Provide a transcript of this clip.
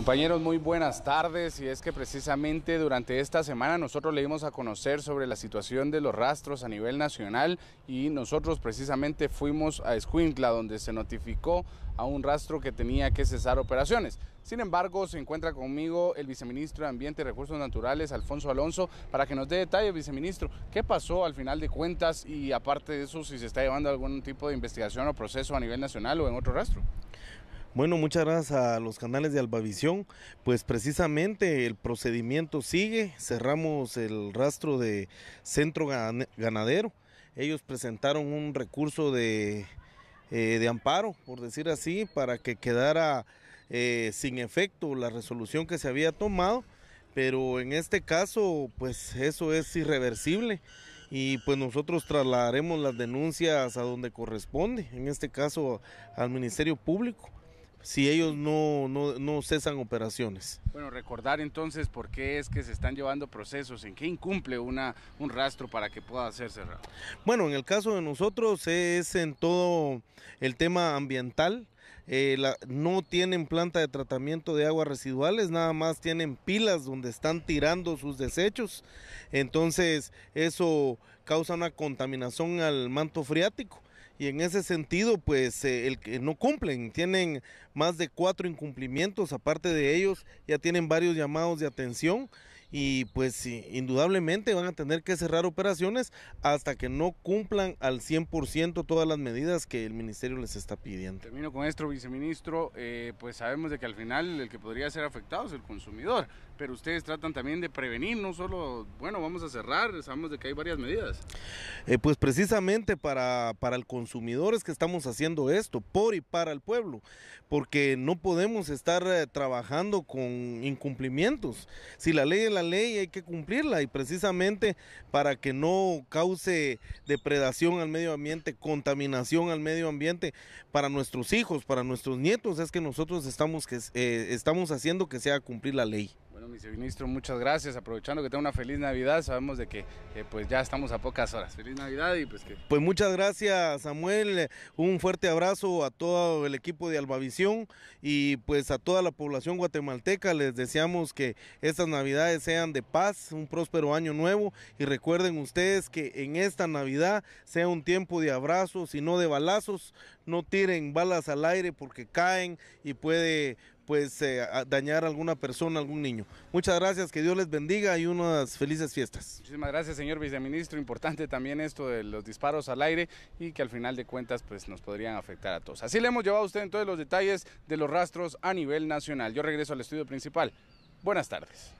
Compañeros, muy buenas tardes y es que precisamente durante esta semana nosotros le dimos a conocer sobre la situación de los rastros a nivel nacional y nosotros precisamente fuimos a Escuintla donde se notificó a un rastro que tenía que cesar operaciones. Sin embargo, se encuentra conmigo el viceministro de Ambiente y Recursos Naturales, Alfonso Alonso, para que nos dé detalles. viceministro, qué pasó al final de cuentas y aparte de eso, si se está llevando algún tipo de investigación o proceso a nivel nacional o en otro rastro. Bueno, muchas gracias a los canales de Albavisión. Pues precisamente el procedimiento sigue. Cerramos el rastro de Centro Ganadero. Ellos presentaron un recurso eh, de, amparo, por decir así, para que quedara eh, sin efecto la resolución que se había tomado. Pero en este caso, pues eso es irreversible y pues nosotros trasladaremos las denuncias a donde corresponde, en este caso al Ministerio Público si ellos no, no, no, cesan operaciones. Bueno, recordar entonces por qué es que se están llevando procesos, en qué incumple una, un rastro para que pueda ser cerrado. Bueno, en el caso de nosotros es en todo el tema ambiental. Eh, no tienen planta de tratamiento de aguas residuales, nada más tienen pilas donde están tirando sus desechos. Entonces eso causa una contaminación al manto freático y en ese sentido, pues eh, el que no cumplen, tienen más de cuatro incumplimientos, aparte de ellos ya tienen varios llamados de atención y pues indudablemente van a tener que cerrar operaciones hasta que no cumplan al 100% todas las medidas que el ministerio les está pidiendo. Termino con esto, viceministro, eh, pues sabemos de que al final el que podría ser afectado es el consumidor, pero ustedes tratan también de prevenir, no solo, bueno, vamos a cerrar, sabemos de que hay varias medidas. Eh, pues precisamente para, el consumidor es que estamos haciendo esto, por y para el pueblo, porque no podemos estar eh, trabajando con incumplimientos. Si la ley de la ley hay que cumplirla y precisamente para que no cause depredación al medio ambiente, contaminación al medio ambiente para nuestros hijos, para nuestros nietos, es que nosotros estamos, que, eh, estamos haciendo que sea cumplir la ley. Bueno, viceministro, muchas gracias. Aprovechando que tenga una feliz Navidad, sabemos de que eh, pues ya estamos a pocas horas. Feliz Navidad y pues que... Pues muchas gracias, Samuel. Un fuerte abrazo a todo el equipo de Albavisión y pues a toda la población guatemalteca. Les deseamos que estas Navidades sean de paz, un próspero año nuevo y recuerden ustedes que en esta Navidad sea un tiempo de abrazos y no de balazos. No tiren balas al aire porque caen y puede pues eh, dañar a alguna persona, algún niño. Muchas gracias, que Dios les bendiga y unas felices fiestas. Muchísimas gracias, señor viceministro. Importante también esto de los disparos al aire y que al final de cuentas pues nos podrían afectar a todos. Así le hemos llevado a usted en todos los detalles de los rastros a nivel nacional. Yo regreso al estudio principal. Buenas tardes.